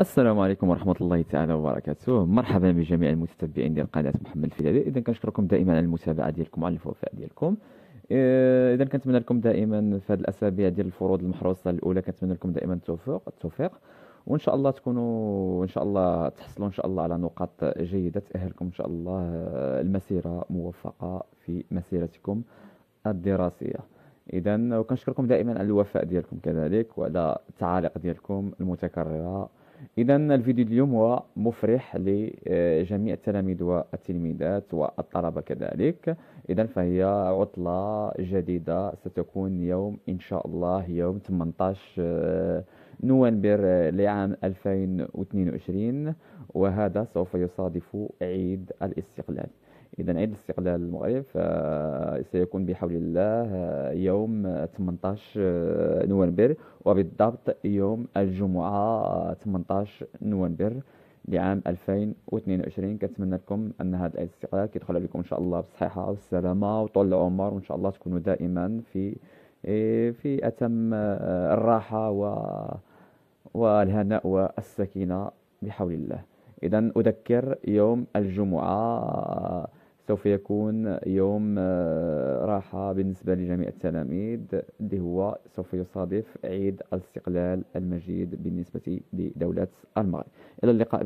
السلام عليكم ورحمة الله تعالى وبركاته مرحبا بجميع المتتبعين ديال قناة محمد الفدادي إذا كنشكركم دائما على المتابعة ديالكم وعلى الوفاء ديالكم إيه، إذا كنتمنى لكم دائما في هذه الأسابيع ديال الفروض المحروسة الأولى كنتمنى لكم دائما التوفيق التوفيق وان شاء الله تكونوا ان شاء الله تحصلوا ان شاء الله على نقاط جيده تاهلكم ان شاء الله آه، المسيره موفقه في مسيرتكم الدراسيه اذا وكنشكركم دائما على الوفاء ديالكم كذلك وعلى التعاليق ديالكم المتكرره إذا الفيديو اليوم هو مفرح لجميع التلاميذ والتلميذات والطلبة كذلك إذا فهي عطلة جديدة ستكون يوم إن شاء الله يوم 18 آه، نوفمبر آه، لعام 2022 وهذا سوف يصادف عيد الاستقلال إذا عيد الاستقلال المغرب سيكون بحول الله يوم 18 نوفمبر وبالضبط يوم الجمعة 18 نوفمبر لعام 2022 كنتمنى لكم ان هذا عيد الاستقلال كيدخل عليكم ان شاء الله بالصحه والسلامه وطول العمر وان شاء الله تكونوا دائما في إيه، في اتم آه، الراحه و والهناء والسكينه بحول الله إذا أذكر يوم الجمعة سوف يكون يوم آه، راحة بالنسبة لجميع التلاميذ اللي هو سوف يصادف عيد الاستقلال المجيد بالنسبة لدولة المغرب إلى اللقاء